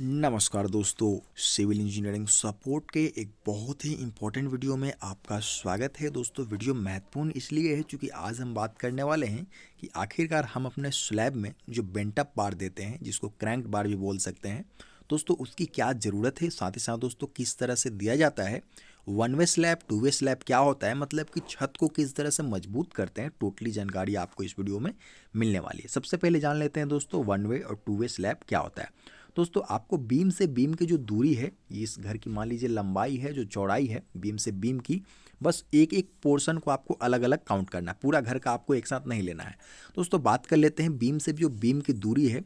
नमस्कार दोस्तों civil engineering support के एक बहुत ही इम्पोर्टेंट वीडियो में आपका स्वागत है दोस्तों वीडियो महत्वपूर्ण इसलिए है क्योंकि आज हम बात करने वाले हैं कि आखिरकार हम अपने स्लैब में जो बेंटअप बार देते हैं जिसको क्रैंक बार भी बोल सकते हैं दोस्तों उसकी क्या ज़रूरत है साथ ही साथ दोस्तों किस तरह से दिया जाता है one way slab two way slab क्या होता है मतलब कि छत को किस तरह से मजबूत करते हैं टोटली जानकारी आपको इस वीडियो में मिलने वाली है सबसे पहले जान लेते हैं दोस्तों वन वे और टू वे स्लैब क्या होता है दोस्तों आपको बीम से बीम की जो दूरी है इस घर की मान लीजिए लंबाई है जो चौड़ाई है बीम से बीम की बस एक एक पोर्शन को आपको अलग अलग काउंट करना है पूरा घर का आपको एक साथ नहीं लेना है दोस्तों बात कर लेते हैं बीम से जो बीम की दूरी है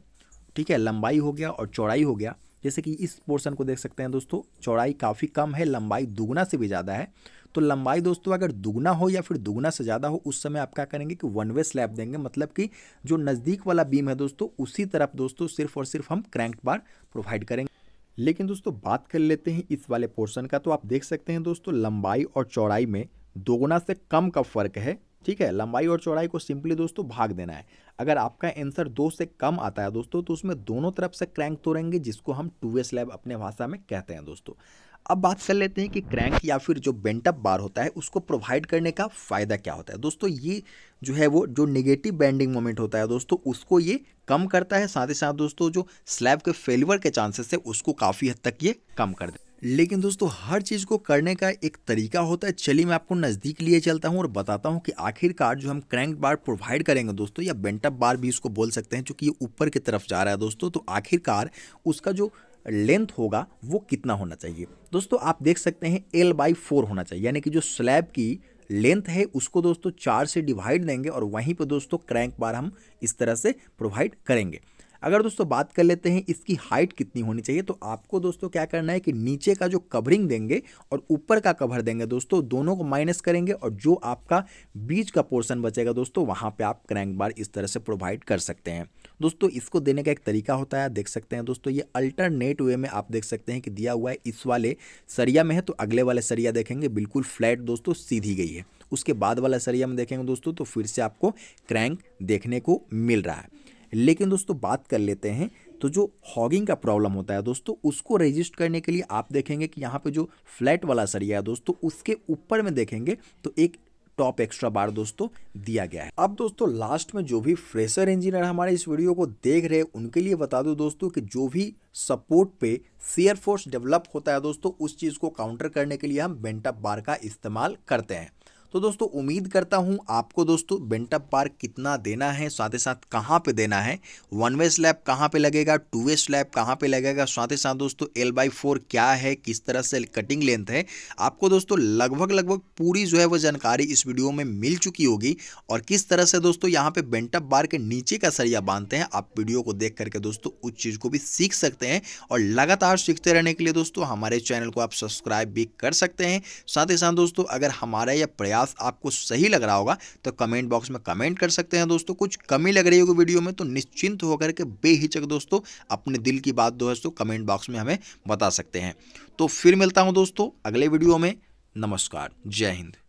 ठीक है लंबाई हो गया और चौड़ाई हो गया जैसे कि इस पोर्शन को देख सकते हैं दोस्तों चौड़ाई काफ़ी कम है लंबाई दुगुना से भी ज़्यादा है तो लंबाई दोस्तों अगर दुगना हो या फिर दुगना से ज़्यादा हो उस समय आप क्या करेंगे कि वन वे स्लैब देंगे मतलब कि जो नज़दीक वाला बीम है दोस्तों उसी तरफ दोस्तों सिर्फ और सिर्फ हम क्रैंक बार प्रोवाइड करेंगे लेकिन दोस्तों बात कर लेते हैं इस वाले पोर्शन का तो आप देख सकते हैं दोस्तों लंबाई और चौड़ाई में दोगुना से कम का फर्क है ठीक है लंबाई और चौड़ाई को सिंपली दोस्तों भाग देना है अगर आपका आंसर दो से कम आता है दोस्तों तो उसमें दोनों तरफ से क्रैंक तोड़ेंगे जिसको हम टू वे स्लैब अपने भाषा में कहते हैं दोस्तों अब बात कर लेते हैं कि क्रैंक या फिर जो बेंटअप बार होता है उसको प्रोवाइड करने का फ़ायदा क्या होता है दोस्तों ये जो है वो जो नेगेटिव बैंडिंग मोमेंट होता है दोस्तों उसको ये कम करता है साथ ही साथ दोस्तों जो स्लैब के फेलवर के चांसेस है उसको काफ़ी हद तक ये कम कर दे लेकिन दोस्तों हर चीज़ को करने का एक तरीका होता है चलिए मैं आपको नज़दीक लिए चलता हूँ और बताता हूँ कि आखिरकार जो हम क्रैंक बार प्रोवाइड करेंगे दोस्तों या बेंटअप बार भी इसको बोल सकते हैं चूँकि ये ऊपर की तरफ जा रहा है दोस्तों तो आखिरकार उसका जो लेंथ होगा वो कितना होना चाहिए दोस्तों आप देख सकते हैं एल बाई फोर होना चाहिए यानी कि जो स्लैब की लेंथ है उसको दोस्तों चार से डिवाइड देंगे और वहीं पर दोस्तों क्रैंक बार हम इस तरह से प्रोवाइड करेंगे अगर दोस्तों बात कर लेते हैं इसकी हाइट कितनी होनी चाहिए तो आपको दोस्तों क्या करना है कि नीचे का जो कवरिंग देंगे और ऊपर का कवर देंगे दोस्तों दोनों को माइनस करेंगे और जो आपका बीच का पोर्शन बचेगा दोस्तों वहाँ पे आप क्रैंक बार इस तरह से प्रोवाइड कर सकते हैं दोस्तों इसको देने का एक तरीका होता है देख सकते हैं दोस्तों ये अल्टरनेट वे में आप देख सकते हैं कि दिया हुआ है इस वाले सरिया में है तो अगले वाले सरिया देखेंगे बिल्कुल फ्लैट दोस्तों सीधी गई है उसके बाद वाला सरिया में देखेंगे दोस्तों तो फिर से आपको क्रैंक देखने को मिल रहा है लेकिन दोस्तों बात कर लेते हैं तो जो हॉगिंग का प्रॉब्लम होता है दोस्तों उसको रजिस्ट करने के लिए आप देखेंगे कि यहाँ पे जो फ्लैट वाला सरिया है दोस्तों उसके ऊपर में देखेंगे तो एक टॉप एक्स्ट्रा बार दोस्तों दिया गया है अब दोस्तों लास्ट में जो भी फ्रेशर इंजीनियर हमारे इस वीडियो को देख रहे उनके लिए बता दो दोस्तों कि जो भी सपोर्ट पे सीयर फोर्स डेवलप होता है दोस्तों उस चीज़ को काउंटर करने के लिए हम बेंटअप बार का इस्तेमाल करते हैं तो दोस्तों उम्मीद करता हूँ आपको दोस्तों बेंटअप पार्क कितना देना है साथ ही साथ कहाँ पे देना है वन वे स्लैब कहाँ पे लगेगा टू वे स्लैब कहाँ पे लगेगा साथ ही साथ दोस्तों एल बाई फोर क्या है किस तरह से कटिंग लेंथ है आपको दोस्तों लगभग लगभग पूरी जो है वो जानकारी इस वीडियो में मिल चुकी होगी और किस तरह से दोस्तों यहाँ पे बेंटअप बार के नीचे का सरिया बांधते हैं आप वीडियो को देख करके दोस्तों उस चीज़ को भी सीख सकते हैं और लगातार सीखते रहने के लिए दोस्तों हमारे चैनल को आप सब्सक्राइब भी कर सकते हैं साथ ही साथ दोस्तों अगर हमारा यह प्रयास प्रयास आपको सही लग रहा होगा तो कमेंट बॉक्स में कमेंट कर सकते हैं दोस्तों कुछ कमी लग रही होगी वीडियो में तो निश्चिंत होकर के बेहिचक दोस्तों अपने दिल की बात दोस्तों कमेंट बॉक्स में हमें बता सकते हैं तो फिर मिलता हूँ दोस्तों अगले वीडियो में नमस्कार जय हिंद